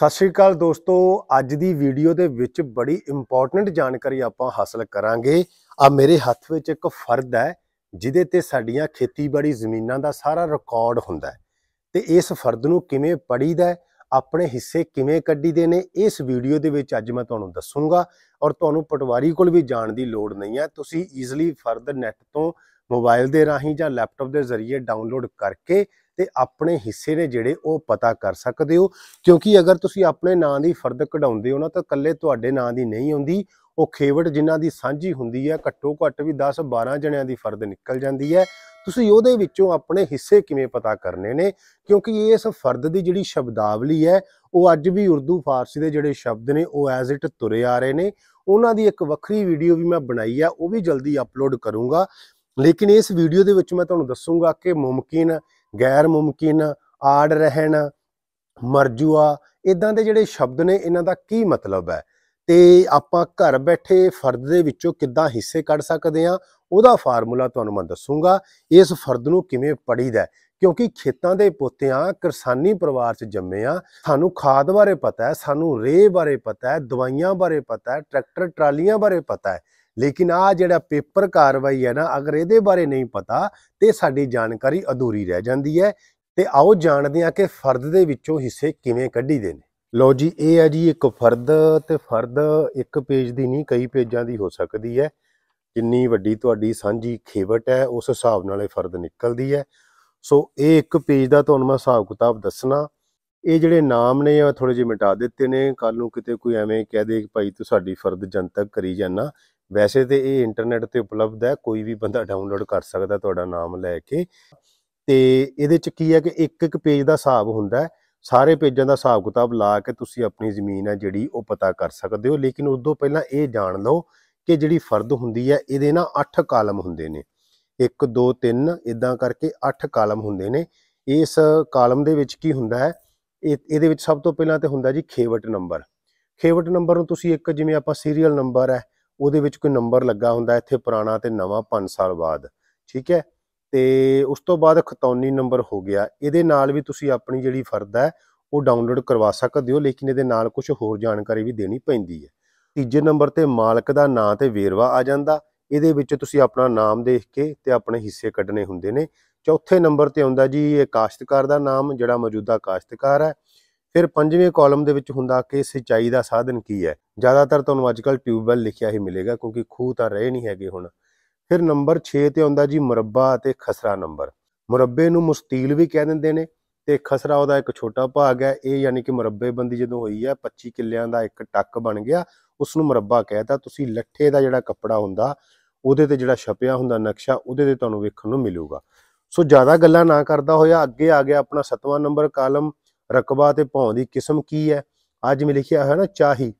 ਸਤਿ ਸ਼੍ਰੀ ਅਕਾਲ ਦੋਸਤੋ ਅੱਜ ਦੀ ਵੀਡੀਓ ਦੇ ਵਿੱਚ ਬੜੀ ਇੰਪੋਰਟੈਂਟ ਜਾਣਕਾਰੀ ਆਪਾਂ ਹਾਸਲ ਕਰਾਂਗੇ ਆ ਮੇਰੇ ਹੱਥ ਵਿੱਚ ਇੱਕ ਫਰਦ ਹੈ ਜਿਹਦੇ ਤੇ ਸਾਡੀਆਂ ਖੇਤੀਬਾੜੀ ਜ਼ਮੀਨਾਂ ਦਾ ਸਾਰਾ ਰਿਕਾਰਡ ਹੁੰਦਾ ਹੈ ਤੇ ਇਸ ਫਰਦ ਨੂੰ ਕਿਵੇਂ ਪੜੀਦਾ ਆਪਣੇ ਹਿੱਸੇ ਕਿਵੇਂ ਕੱਢੀਦੇ ਨੇ ਇਸ ਵੀਡੀਓ ਦੇ ਵਿੱਚ ਅੱਜ ਮੈਂ ਤੁਹਾਨੂੰ ਦੱਸੂਗਾ ਔਰ ਤੁਹਾਨੂੰ ਪਟਵਾਰੀ ਕੋਲ ਵੀ ਜਾਣ ਦੀ ਲੋੜ ਨਹੀਂ ਹੈ ਤੁਸੀਂ ਈਜ਼ੀਲੀ ਫਰਦ ਨੈਟ ਤੋਂ ਮੋਬਾਈਲ ਦੇ ਰਾਹੀਂ ਜਾਂ ਲੈਪਟਾਪ ਦੇ ਜ਼ਰੀਏ ਡਾਊਨਲੋਡ ਕਰਕੇ ਤੇ ਆਪਣੇ ਹਿੱਸੇ ਨੇ ਜਿਹੜੇ ਉਹ ਪਤਾ ਕਰ ਸਕਦੇ ਹੋ ਕਿਉਂਕਿ ਅਗਰ ਤੁਸੀਂ ਆਪਣੇ ਨਾਂ ਦੀ ਫਰਦ ਕਢਾਉਂਦੇ ਹੋ ਨਾ ਤਾਂ ਕੱਲੇ ਤੁਹਾਡੇ ਨਾਂ ਦੀ ਨਹੀਂ ਹੁੰਦੀ ਉਹ ਖੇਵੜ ਜਿਨ੍ਹਾਂ ਦੀ ਸਾਂਝੀ ਹੁੰਦੀ ਹੈ ਘੱਟੋ ਘੱਟ ਵੀ 10 12 ਜਣਿਆਂ ਦੀ ਫਰਦ ਨਿਕਲ ਜਾਂਦੀ ਹੈ ਤੁਸੀਂ ਉਹਦੇ ਵਿੱਚੋਂ ਆਪਣੇ ਹਿੱਸੇ ਕਿਵੇਂ ਪਤਾ ਕਰਨੇ ਨੇ ਕਿਉਂਕਿ ਇਸ ਫਰਦ ਦੀ ਜਿਹੜੀ ਸ਼ਬਦਾਵਲੀ ਹੈ ਉਹ ਅੱਜ ਵੀ ਉਰਦੂ ਫਾਰਸੀ ਦੇ ਜਿਹੜੇ ਸ਼ਬਦ ਨੇ ਉਹ ਐਜ਼ ਇਟ ਤੁਰੇ ਆ ਰਹੇ ਨੇ ਉਹਨਾਂ ਦੀ ਇੱਕ ਵੱਖਰੀ ਵੀਡੀਓ ਵੀ ਮੈਂ ਬਣਾਈ ਆ ਉਹ ਵੀ ਜਲਦੀ ਅਪਲੋਡ ਕਰੂੰਗਾ ਲੇਕਿਨ ਇਸ ਵੀਡੀਓ ਦੇ ਵਿੱਚ ਮੈਂ ਤੁਹਾਨੂੰ ਦੱਸੂੰਗਾ ਕਿ ਮੁਮਕਿਨ ਗੈਰ ਮੁਮਕਿਨ ਆੜ ਰਹਿਣ ਮਰਜੂਆ ਇਦਾਂ ਦੇ ਜਿਹੜੇ ਸ਼ਬਦ ਨੇ ਇਹਨਾਂ ਦਾ ਕੀ ਮਤਲਬ ਹੈ ਤੇ ਆਪਾਂ ਘਰ ਬੈਠੇ ਫਰਦ ਦੇ ਵਿੱਚੋਂ ਕਿੱਦਾਂ ਹਿੱਸੇ ਕੱਢ ਸਕਦੇ ਆ ਉਹਦਾ ਫਾਰਮੂਲਾ ਤੁਹਾਨੂੰ ਮੈਂ ਦੱਸੂਗਾ ਇਸ ਫਰਦ ਨੂੰ ਕਿਵੇਂ ਪੜੀਦਾ ਕਿਉਂਕਿ ਖੇਤਾਂ ਦੇ ਪੁੱਤਿਆਂ ਕਿਸਾਨੀ ਪਰਿਵਾਰ 'ਚ ਜੰਮੇ ਆ ਸਾਨੂੰ ਖਾਦ ਬਾਰੇ ਪਤਾ ਹੈ ਸਾਨੂੰ ਰੇਹ ਬਾਰੇ ਪਤਾ ਹੈ ਦਵਾਈਆਂ ਬਾਰੇ ਪਤਾ ਹੈ ਟਰੈਕਟਰ ਟਰਾਲੀਆਂ ਬਾਰੇ ਪਤਾ ਹੈ ਲੇਕਿਨ ਆ ਜਿਹੜਾ ਪੇਪਰ ਕਾਰਵਾਈ ਹੈ ਨਾ ਅਗਰ ਇਹਦੇ ਬਾਰੇ ਨਹੀਂ ਪਤਾ ਤੇ ਸਾਡੀ ਜਾਣਕਾਰੀ ਅਧੂਰੀ ਰਹਿ ਜਾਂਦੀ ਹੈ ਤੇ ਆਓ ਜਾਣਦੇ ਹਾਂ ਕਿ ਫਰਦ ਦੇ ਵਿੱਚੋਂ ਹਿੱਸੇ ਕਿਵੇਂ ਕੱਢੀਦੇ ਨੇ ਲੋ ਜੀ ਇਹ ਹੈ ਜੀ ਇੱਕ ਫਰਦ ਤੇ ਫਰਦ ਇੱਕ ਪੇਜ ਦੀ ਨਹੀਂ ਕਈ ਪੇਜਾਂ ਦੀ ਹੋ ਸਕਦੀ ਹੈ ਜਿੰਨੀ ਵੱਡੀ ਤੁਹਾਡੀ ਸਾਂਝੀ ਖੇਵਟ ਹੈ ਉਸ ਹਿਸਾਬ ਨਾਲ ਇਹ ਫਰਦ ਨਿਕਲਦੀ ਹੈ ਸੋ ਇਹ ਇੱਕ ਪੇਜ ਦਾ ਤੁਹਾਨੂੰ ਮੈਂ ਹਿਸਾਬ ਕਿਤਾਬ ਦੱਸਣਾ ਇਹ ਜਿਹੜੇ ਨਾਮ ਨੇ ਆ ਥੋੜੇ ਜਿਹਾ ਮਿਟਾ ਦਿੱਤੇ ਨੇ ਕੱਲ ਨੂੰ ਕਿਤੇ ਕੋਈ ਐਵੇਂ ਕਹਿ ਦੇ ਕਿ ਭਾਈ ਤੂੰ ਸਾਡੀ ਫਰਦ ਜਨਤਕ ਕਰੀ ਜਾਣਾ ਵੈਸੇ ਤੇ ਇਹ ਇੰਟਰਨੈਟ ਤੇ ਉਪਲਬਧ ਹੈ ਕੋਈ ਵੀ ਬੰਦਾ ਡਾਊਨਲੋਡ ਕਰ ਸਕਦਾ ਤੁਹਾਡਾ ਨਾਮ ਲੈ ਕੇ ਤੇ ਇਹਦੇ ਚ ਕੀ ਹੈ ਕਿ ਇੱਕ ਇੱਕ ਪੇਜ ਦਾ ਹਿਸਾਬ ਹੁੰਦਾ ਸਾਰੇ ਪੇਜਾਂ ਦਾ ਹਿਸਾਬ ਕਿਤਾਬ ਲਾ ਕੇ ਤੁਸੀਂ ਆਪਣੀ ਜ਼ਮੀਨ ਹੈ ਜਿਹੜੀ ਉਹ ਪਤਾ ਕਰ ਸਕਦੇ ਹੋ ਲੇਕਿਨ ਉਸ ਤੋਂ ਪਹਿਲਾਂ ਇਹ ਜਾਣ ਲਓ ਕਿ ਜਿਹੜੀ ਫਰਦ ਹੁੰਦੀ ਹੈ ਇਹਦੇ ਨਾ 8 ਕਾਲਮ ਹੁੰਦੇ ਨੇ 1 2 3 ਇਦਾਂ ਕਰਕੇ 8 ਕਾਲਮ ਹੁੰਦੇ ਨੇ ਇਸ ਕਾਲਮ ਦੇ ਵਿੱਚ ਕੀ ਹੁੰਦਾ ਹੈ ਇਹਦੇ ਵਿੱਚ ਸਭ ਤੋਂ ਪਹਿਲਾਂ ਤੇ ਹੁੰਦਾ ਜੀ ਖੇਵਟ ਨੰਬਰ ਖੇਵਟ ਨੰਬਰ ਨੂੰ ਤੁਸੀਂ ਇੱਕ ਜਿਵੇਂ ਆਪਾਂ ਸੀਰੀਅਲ ਨੰਬਰ ਹੈ ਉਹਦੇ ਵਿੱਚ ਕੋਈ ਨੰਬਰ ਲੱਗਾ ਹੁੰਦਾ ਇੱਥੇ ਪੁਰਾਣਾ ਤੇ ਨਵਾਂ 5 ਸਾਲ ਬਾਅਦ ਠੀਕ ਹੈ ਤੇ ਉਸ ਤੋਂ ਬਾਅਦ ਖਤੌਨੀ ਨੰਬਰ ਹੋ ਗਿਆ ਇਹਦੇ ਨਾਲ ਵੀ ਤੁਸੀਂ ਆਪਣੀ ਜਿਹੜੀ ਫਰਦ ਹੈ ਉਹ ਡਾਊਨਲੋਡ ਕਰਵਾ ਸਕਦੇ ਹੋ ਲੇਕਿਨ ਇਹਦੇ ਨਾਲ ਕੁਝ ਹੋਰ ਜਾਣਕਾਰੀ ਵੀ ਦੇਣੀ ਪੈਂਦੀ ਹੈ ਤੀਜੇ ਨੰਬਰ ਤੇ ਮਾਲਕ ਦਾ ਨਾਂ ਤੇ ਵੇਰਵਾ ਆ ਜਾਂਦਾ ਇਹਦੇ ਵਿੱਚ ਤੁਸੀਂ ਆਪਣਾ ਨਾਮ ਦੇਖ ਕੇ ਤੇ ਆਪਣੇ ਹਿੱਸੇ ਕੱਢਣੇ ਹੁੰਦੇ ਨੇ ਚੌਥੇ ਨੰਬਰ ਤੇ ਆਉਂਦਾ ਜੀ ਇਹ ਕਾਸ਼ਤਕਾਰ ਦਾ ਨਾਮ ਜਿਹੜਾ ਮੌਜੂਦਾ ਕਾਸ਼ਤਕਾਰ ਹੈ ਫਿਰ ਪੰਜਵੇਂ ਕਾਲਮ ਦੇ ਵਿੱਚ ਹੁੰਦਾ ਕਿ ਸਿੰਚਾਈ ਦਾ ਸਾਧਨ ਕੀ ਹੈ ਜ਼ਿਆਦਾਤਰ ਤੁਹਾਨੂੰ ਅੱਜਕੱਲ ਟਿਊਬਵੈਲ ਲਿਖਿਆ ਹੀ ਮਿਲੇਗਾ ਕਿਉਂਕਿ ਖੂਹ ਤਾਂ ਰਹੇ ਨਹੀਂ ਹੈਗੇ ਹੁਣ ਫਿਰ ਨੰਬਰ 6 ਤੇ ਆਉਂਦਾ ਜੀ ਮੁਰੱਬਾ ਅਤੇ ਖਸਰਾ ਨੰਬਰ ਮੁਰੱਬੇ ਨੂੰ ਮੁਸਤੀਲ ਵੀ ਕਹਿ ਦਿੰਦੇ ਨੇ ਤੇ ਖਸਰਾ ਉਹਦਾ ਇੱਕ ਛੋਟਾ ਭਾਗ ਹੈ ਇਹ ਯਾਨੀ ਕਿ ਬੰਦੀ ਜਦੋਂ ਹੋਈ ਹੈ 25 ਕਿੱਲਿਆਂ ਦਾ ਇੱਕ ਟੱਕ ਬਣ ਗਿਆ ਉਸ ਨੂੰ ਮੁਰੱਬਾ ਕਹਿੰਦਾ ਤੁਸੀਂ ਲੱਠੇ ਦਾ ਜਿਹੜਾ ਕੱਪੜਾ ਹੁੰਦਾ ਉਹਦੇ ਤੇ ਜਿਹੜਾ ਛਪਿਆ ਹੁੰਦਾ ਨਕਸ਼ਾ ਉਹਦੇ ਤੇ ਤੁਹਾਨੂੰ ਵੇਖਣ ਨੂੰ ਮਿਲੂਗਾ ਸੋ ਜ਼ਿਆਦਾ ਗੱਲਾਂ ਨਾ ਕਰਦਾ ਹੋਇਆ ਅੱਗੇ ਆ ਗਿਆ ਆਪਣਾ 7ਵਾਂ ਨੰਬਰ ਕਾਲਮ ਰਕਬਾ ਤੇ ਭੌਂ ਦੀ ਕਿਸਮ ਕੀ ਹੈ ਅੱਜ ਮੈਂ ਲਿਖਿਆ ਹੈ ਨਾ ਚਾਹੀ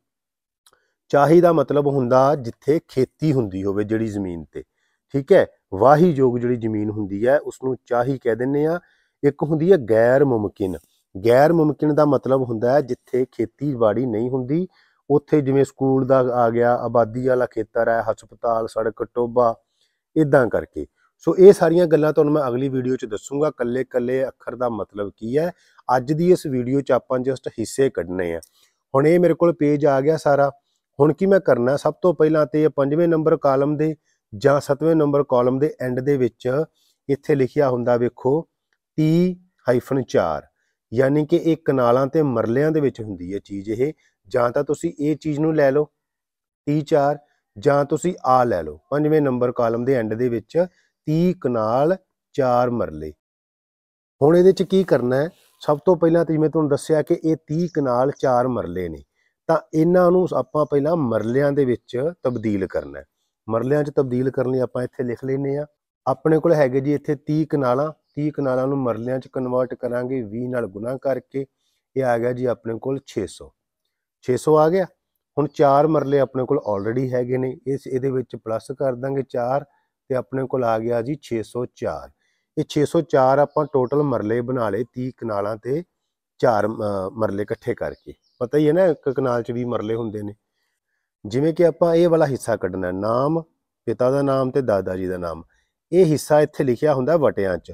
ਚਾਹੀ ਦਾ ਮਤਲਬ ਹੁੰਦਾ ਜਿੱਥੇ ਖੇਤੀ ਹੁੰਦੀ ਹੋਵੇ ਜਿਹੜੀ ਜ਼ਮੀਨ ਤੇ ਠੀਕ ਹੈ ਵਾਹੀ ਯੋਗ ਜਿਹੜੀ ਜ਼ਮੀਨ ਹੁੰਦੀ ਹੈ ਉਸ ਨੂੰ ਚਾਹੀ ਕਹਿ ਦਿੰਨੇ ਆ ਇੱਕ ਹੁੰਦੀ ਹੈ ਗੈਰ ਮੁਮਕਿਨ ਗੈਰ ਮੁਮਕਿਨ ਦਾ ਮਤਲਬ ਹੁੰਦਾ ਹੈ ਜਿੱਥੇ ਖੇਤੀਬਾੜੀ ਨਹੀਂ ਹੁੰਦੀ ਉੱਥੇ ਜਿਵੇਂ ਸਕੂਲ ਦਾ ਆ ਗਿਆ ਆਬਾਦੀ ਵਾਲਾ ਖੇਤਰ ਹੈ ਹਸਪਤਾਲ ਸੜਕ ਟੋਬਾ ਇਦਾਂ ਕਰਕੇ ਸੋ ਇਹ ਸਾਰੀਆਂ ਗੱਲਾਂ ਤੁਹਾਨੂੰ ਮੈਂ ਅਗਲੀ ਵੀਡੀਓ 'ਚ ਦੱਸੂਗਾ ਕੱਲੇ ਕੱਲੇ ਅੱਖਰ ਦਾ ਮਤਲਬ ਕੀ ਹੈ ਅੱਜ ਦੀ ਇਸ ਵੀਡੀਓ 'ਚ ਆਪਾਂ ਜਸਟ ਹਿੱਸੇ ਕੱਢਨੇ ਆ ਹੁਣ ਇਹ ਮੇਰੇ ਕੋਲ ਪੇਜ ਆ ਗਿਆ ਸਾਰਾ ਹੁਣ ਕੀ ਮੈਂ ਕਰਨਾ ਸਭ ਤੋਂ ਪਹਿਲਾਂ ਤੇ ਪੰਜਵੇਂ ਨੰਬਰ ਕਾਲਮ ਦੇ ਜਾਂ ਸੱਤਵੇਂ ਨੰਬਰ ਕਾਲਮ ਦੇ ਐਂਡ ਦੇ ਵਿੱਚ ਇੱਥੇ ਲਿਖਿਆ ਹੁੰਦਾ ਵੇਖੋ T-4 ਯਾਨੀ ਕਿ ਇਹ ਕਨਾਲਾਂ ਤੇ ਮਰਲਿਆਂ ਦੇ ਵਿੱਚ ਹੁੰਦੀ ਹੈ ਚੀਜ਼ ਇਹ ਜਾਂ ਤਾਂ ਤੁਸੀਂ ਇਹ ਚੀਜ਼ ਨੂੰ ਲੈ ਲਓ T4 ਜਾਂ ਤੁਸੀਂ ਆ ਲੈ ਲਓ ਪੰਜਵੇਂ ਨੰਬਰ ਕਾਲਮ ਦੇ ਐਂਡ ਦੇ ਵਿੱਚ 30 ਕਨਾਲ 4 ਮਰਲੇ ਹੁਣ ਇਹਦੇ ਚ ਕੀ ਕਰਨਾ ਹੈ ਸਭ ਤੋਂ ਪਹਿਲਾਂ ਤੇ ਜਿਵੇਂ ਤੁਹਾਨੂੰ ਦੱਸਿਆ ਕਿ ਇਹ 30 ਕਨਾਲ 4 ਮਰਲੇ ਨੇ ਤਾਂ ਇਹਨਾਂ ਨੂੰ ਆਪਾਂ ਪਹਿਲਾਂ ਮਰਲਿਆਂ ਦੇ ਵਿੱਚ ਤਬਦੀਲ ਕਰਨਾ ਹੈ ਮਰਲਿਆਂ 'ਚ ਤਬਦੀਲ ਕਰਨ ਲਈ ਆਪਾਂ ਇੱਥੇ ਲਿਖ ਲੈਨੇ ਆ ਆਪਣੇ ਕੋਲ ਹੈਗੇ ਜੀ ਇੱਥੇ 30 ਕਨਾਲਾਂ 30 ਕਨਾਲਾਂ ਨੂੰ ਮਰਲਿਆਂ 'ਚ ਕਨਵਰਟ ਕਰਾਂਗੇ 20 ਨਾਲ ਗੁਣਾ ਕਰਕੇ ਇਹ ਆ ਗਿਆ ਜੀ ਆਪਣੇ ਕੋਲ 600 600 ਆ ਗਿਆ ਹੁਣ 4 ਮਰਲੇ ਆਪਣੇ ਕੋਲ ਆਲਰੇਡੀ ਹੈਗੇ ਨੇ ਇਸ ਇਹਦੇ ਵਿੱਚ ਪਲੱਸ ਕਰ ਦਾਂਗੇ 4 ਤੇ ਆਪਣੇ ਕੋਲ ਆ ਗਿਆ ਜੀ 604 ਇਹ 604 ਆਪਾਂ ਟੋਟਲ ਮਰਲੇ ਬਣਾ ਲਏ 30 ਕਨਾਲਾਂ ਤੇ ਚਾਰ ਮਰਲੇ ਇਕੱਠੇ ਕਰਕੇ ਪਤਾ ਹੀ ਹੈ ਨਾ ਇੱਕ ਕਨਾਲ 'ਚ ਵੀ ਮਰਲੇ ਹੁੰਦੇ ਨੇ ਜਿਵੇਂ ਕਿ ਆਪਾਂ ਇਹ ਵਾਲਾ ਹਿੱਸਾ ਕੱਢਣਾ ਨਾਮ ਪਿਤਾ ਦਾ ਨਾਮ ਤੇ ਦਾਦਾ ਜੀ ਦਾ ਨਾਮ ਇਹ ਹਿੱਸਾ ਇੱਥੇ ਲਿਖਿਆ ਹੁੰਦਾ ਵਟਿਆਂ 'ਚ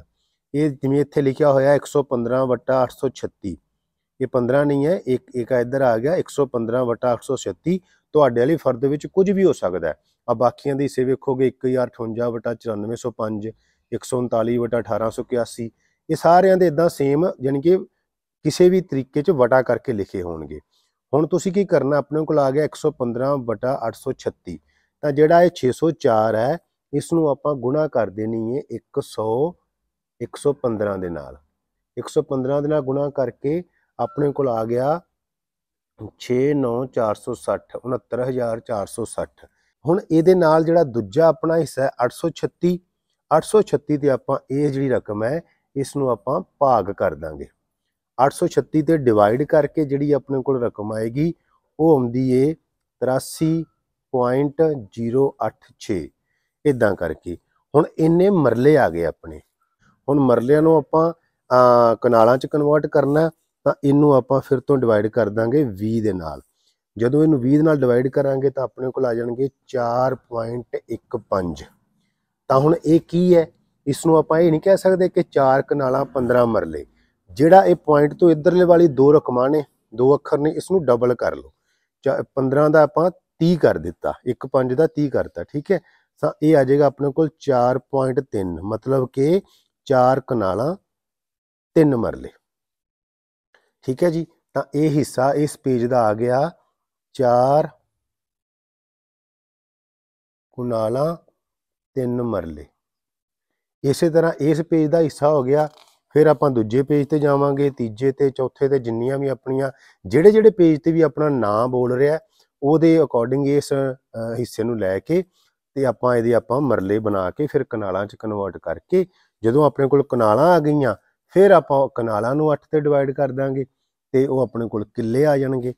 ਇਹ ਜਿਵੇਂ ਇੱਥੇ ਲਿਖਿਆ ਹੋਇਆ 115 ਵਟਾ 836 ਇਹ 15 ਨਹੀਂ ਹੈ ਇੱਕ ਇੱਕ ਇੱਧਰ ਆ ਗਿਆ 115 ਵਟਾ 836 ਤੁਹਾਡੇ ਵਾਲੀ ਫਰਦ ਵਿੱਚ ਕੁਝ ਵੀ ਹੋ ਸਕਦਾ ਹੈ ਆ ਬਾਕੀਆਂ ਦੀ ਹਿੱਸੇ ਵੇਖੋਗੇ 1058/9405 139/1881 ਇਹ ਸਾਰਿਆਂ ਦੇ ਇਦਾਂ ਸੇਮ ਜਾਨੀ ਕਿ ਕਿਸੇ ਵੀ ਤਰੀਕੇ 'ਚ ਵਟਾ ਕਰਕੇ ਲਿਖੇ ਹੋਣਗੇ ਹੁਣ ਤੁਸੀਂ ਕੀ ਕਰਨਾ ਆਪਣੇ ਕੋਲ ਆ ਗਿਆ 115/836 ਤਾਂ ਜਿਹੜਾ ਇਹ 604 ਹੈ ਇਸ ਨੂੰ ਆਪਾਂ ਗੁਣਾ ਕਰ ਦੇਣੀ ਹੈ 100 115 ਦੇ ਨਾਲ 115 ਦੇ ਨਾਲ ਗੁਣਾ ਕਰਕੇ ਆਪਣੇ ਕੋਲ ਆ ਗਿਆ 69460 69460 ਹੁਣ ਇਹਦੇ ਨਾਲ ਜਿਹੜਾ ਦੂਜਾ ਆਪਣਾ ਹਿੱਸਾ ਹੈ 836 836 ਤੇ ਆਪਾਂ ਇਹ ਜਿਹੜੀ ਰਕਮ ਹੈ ਇਸ ਨੂੰ ਆਪਾਂ ਭਾਗ ਕਰ ਦਾਂਗੇ 836 ਤੇ ਡਿਵਾਈਡ ਕਰਕੇ ਜਿਹੜੀ ਆਪਣੇ ਕੋਲ ਰਕਮ ਆਏਗੀ ਉਹ ਆਉਂਦੀ ਏ 83.086 ਇਦਾਂ ਕਰਕੇ ਹੁਣ ਇੰਨੇ ਮਰਲੇ ਆ ਗਏ ਆਪਣੇ ਹੁਣ ਮਰਲਿਆਂ ਨੂੰ ਆਪਾਂ ਕਨਾਲਾਂ ਚ ਕਨਵਰਟ ਕਰਨਾ ਤਾਂ ਇਹਨੂੰ ਆਪਾਂ ਫਿਰ ਤੋਂ ਡਿਵਾਈਡ ਕਰ ਦਾਂਗੇ 20 ਦੇ ਨਾਲ ਜਦੋਂ ਇਹਨੂੰ 20 ਨਾਲ ਡਿਵਾਈਡ ਕਰਾਂਗੇ ਤਾਂ ਆਪਣੇ ਕੋਲ ਆ ਜਾਣਗੇ 4.15 ਤਾਂ ਹੁਣ ਇਹ ਕੀ ਹੈ ਇਸ ਨੂੰ ਆਪਾਂ ਇਹ ਨਹੀਂ ਕਹਿ ਸਕਦੇ ਕਿ 4 ਕਨਾਲਾਂ 15 ਮਰਲੇ ਜਿਹੜਾ ਇਹ ਪੁਆਇੰਟ ਤੋਂ ਇਧਰਲੇ ਵਾਲੀ ਦੋ ਰਕਮਾਂ ਨੇ ਦੋ ਅੱਖਰ ਨੇ ਇਸ ਨੂੰ ਡਬਲ ਕਰ ਲਓ 15 ਦਾ ਆਪਾਂ 30 ਕਰ ਦਿੱਤਾ 15 ਦਾ 30 ਕਰਤਾ ਠੀਕ ਹੈ ਤਾਂ ਇਹ ਆ ਜਾਏਗਾ ਆਪਣੇ ਕੋਲ 4.3 ਮਤਲਬ ਕਿ 4 ਕਨਾਲਾਂ 3 ਮਰਲੇ ਠੀਕ ਹੈ ਜੀ ਤਾਂ ਇਹ ਹਿੱਸਾ ਇਸ ਪੇਜ ਦਾ ਆ ਗਿਆ ਚਾਰ ਕੁਨਾਲਾ ਤਿੰਨ ਮਰਲੇ ਇਸੇ ਤਰ੍ਹਾਂ ਇਸ ਪੇਜ ਦਾ ਹਿੱਸਾ ਹੋ ਗਿਆ ਫਿਰ ਆਪਾਂ ਦੂਜੇ ਪੇਜ ਤੇ ਜਾਵਾਂਗੇ ਤੀਜੇ ਤੇ ਚੌਥੇ ਤੇ ਜਿੰਨੀਆਂ ਵੀ ਆਪਣੀਆਂ ਜਿਹੜੇ ਜਿਹੜੇ ਪੇਜ ਤੇ ਵੀ ਆਪਣਾ ਨਾਮ ਬੋਲ ਰਿਹਾ ਉਹਦੇ ਅਕੋਰਡਿੰਗ ਇਸ ਹਿੱਸੇ ਨੂੰ ਲੈ ਕੇ ਤੇ ਆਪਾਂ ਇਹਦੇ ਆਪਾਂ ਮਰਲੇ ਬਣਾ ਕੇ ਫਿਰ ਕਨਾਲਾਂ 'ਚ ਕਨਵਰਟ ਕਰਕੇ ਜਦੋਂ ਆਪਣੇ ਕੋਲ ਕਨਾਲਾਂ ਆ ਗਈਆਂ ਫਿਰ ਆਪਾਂ ਕਨਾਲਾਂ ਨੂੰ 8 ਤੇ ਡਿਵਾਈਡ ਕਰ ਦਾਂਗੇ ਤੇ ਉਹ ਆਪਣੇ ਕੋਲ ਕਿੱਲੇ ਆ ਜਾਣਗੇ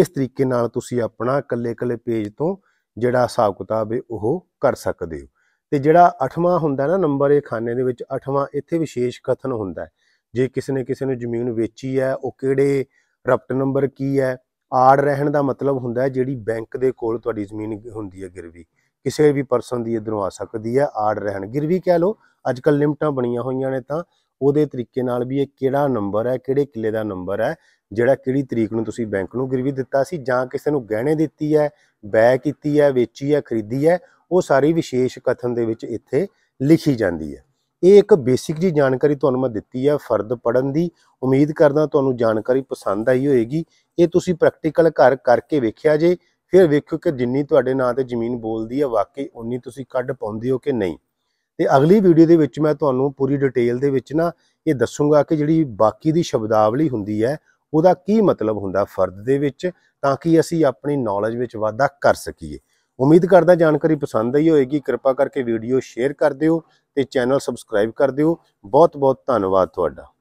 ਇਸ ਤਰੀਕੇ ਨਾਲ ਤੁਸੀਂ ਆਪਣਾ ਕੱਲੇ-ਕੱਲੇ ਪੇਜ ਤੋਂ ਜਿਹੜਾ ਹਿਸਾਬ ਕਿਤਾਬ ਹੈ ਉਹ ਕਰ ਸਕਦੇ ਹੋ ਤੇ ਜਿਹੜਾ 8ਵਾਂ ਹੁੰਦਾ ਨਾ ਨੰਬਰ ਇਹ ਖਾਨੇ ਦੇ ਵਿੱਚ 8ਵਾਂ ਇੱਥੇ ਵਿਸ਼ੇਸ਼ ਕਥਨ ਹੁੰਦਾ ਜੇ ਕਿਸੇ ਨੇ ਕਿਸੇ ਨੂੰ ਜ਼ਮੀਨ ਵੇਚੀ ਹੈ ਉਹ ਕਿਹੜੇ ਰਪਟ ਨੰਬਰ ਕੀ ਹੈ ਆੜ ਰਹਿਣ ਦਾ ਮਤਲਬ ਹੁੰਦਾ ਜਿਹੜੀ ਬੈਂਕ ਦੇ ਕੋਲ ਤੁਹਾਡੀ ਜ਼ਮੀਨ ਹੁੰਦੀ ਹੈ ਗਿਰਵੀ ਕਿਸੇ ਵੀ ਪਰਸਨ ਦੀ ਇਧਰੋਂ ਆ ਸਕਦੀ ਹੈ ਆੜ ਰਹਿਣ ਗਿਰਵੀ ਕਹਿ ਲਓ ਅੱਜ ਕੱਲ ਲਿਮਟਾਂ ਬਣੀਆਂ ਹੋਈਆਂ ਨੇ ਤਾਂ ਉਹਦੇ ਤਰੀਕੇ ਨਾਲ ਵੀ ਇਹ ਕਿਹੜਾ ਨੰਬਰ ਹੈ ਕਿਹੜੇ ਕਿਲੇ ਦਾ ਨੰਬਰ ਹੈ ਜਿਹੜਾ ਕਿਹੜੀ ਤਰੀਕ ਨੂੰ ਤੁਸੀਂ ਬੈਂਕ ਨੂੰ ਗਿਰਵੀ ਦਿੱਤਾ ਸੀ ਜਾਂ ਕਿਸੇ ਨੂੰ ਗਹਿਣੇ ਦਿੱਤੀ ਹੈ ਬੈ ਕੀਤੀ ਹੈ ਵੇਚੀ ਹੈ ਖਰੀਦੀ ਹੈ ਉਹ ਸਾਰੀ ਵਿਸ਼ੇਸ਼ ਕਥਨ ਦੇ ਵਿੱਚ ਇੱਥੇ ਲਿਖੀ ਜਾਂਦੀ ਹੈ ਇਹ ਇੱਕ ਬੇਸਿਕ ਜੀ ਜਾਣਕਾਰੀ ਤੁਹਾਨੂੰ ਮੈਂ ਦਿੱਤੀ ਹੈ ਫਰਦ ਪੜਨ ਦੀ ਉਮੀਦ ਕਰਦਾ ਤੁਹਾਨੂੰ ਜਾਣਕਾਰੀ ਪਸੰਦ ਆਈ ਹੋਏਗੀ ਇਹ ਤੁਸੀਂ ਪ੍ਰੈਕਟੀਕਲ ਘਰ ਕਰਕੇ ਵੇਖਿਆ ਜੇ ਫਿਰ ਵੇਖੋ ਕਿ ਜਿੰਨੀ ਤੁਹਾਡੇ ਨਾਂ ਤੇ ਜ਼ਮੀਨ ਬੋਲਦੀ ਹੈ ਵਾਕਈ ਉਨੀ ਤੁਸੀਂ ਕੱਢ ਪਾਉਂਦੇ ਹੋ ਕਿ ਨਹੀਂ ਤੇ ਅਗਲੀ ਵੀਡੀਓ ਦੇ ਵਿੱਚ ਮੈਂ ਤੁਹਾਨੂੰ ਪੂਰੀ ਡਿਟੇਲ ਦੇ ਵਿੱਚ ਨਾ ਇਹ ਦੱਸੂਗਾ ਕਿ ਜਿਹੜੀ ਬਾਕੀ ਦੀ ਸ਼ਬਦਾਵਲੀ ਹੁੰਦੀ ਹੈ ਉਹਦਾ ਕੀ ਮਤਲਬ ਹੁੰਦਾ ਫਰਦ ਦੇ ਵਿੱਚ ਤਾਂ ਕਿ ਅਸੀਂ ਆਪਣੀ ਨੌਲੇਜ ਵਿੱਚ ਵਾਧਾ ਕਰ ਸਕੀਏ ਉਮੀਦ ਕਰਦਾ ਜਾਣਕਾਰੀ ਪਸੰਦ ਆਈ ਹੋਏਗੀ ਕਿਰਪਾ ਕਰਕੇ ਵੀਡੀਓ ਸ਼ੇਅਰ ਕਰ ਦਿਓ ਤੇ ਚੈਨਲ ਸਬਸਕ੍ਰਾਈਬ ਕਰ ਦਿਓ ਬਹੁਤ ਬਹੁਤ ਧੰਨਵਾਦ ਤੁਹਾਡਾ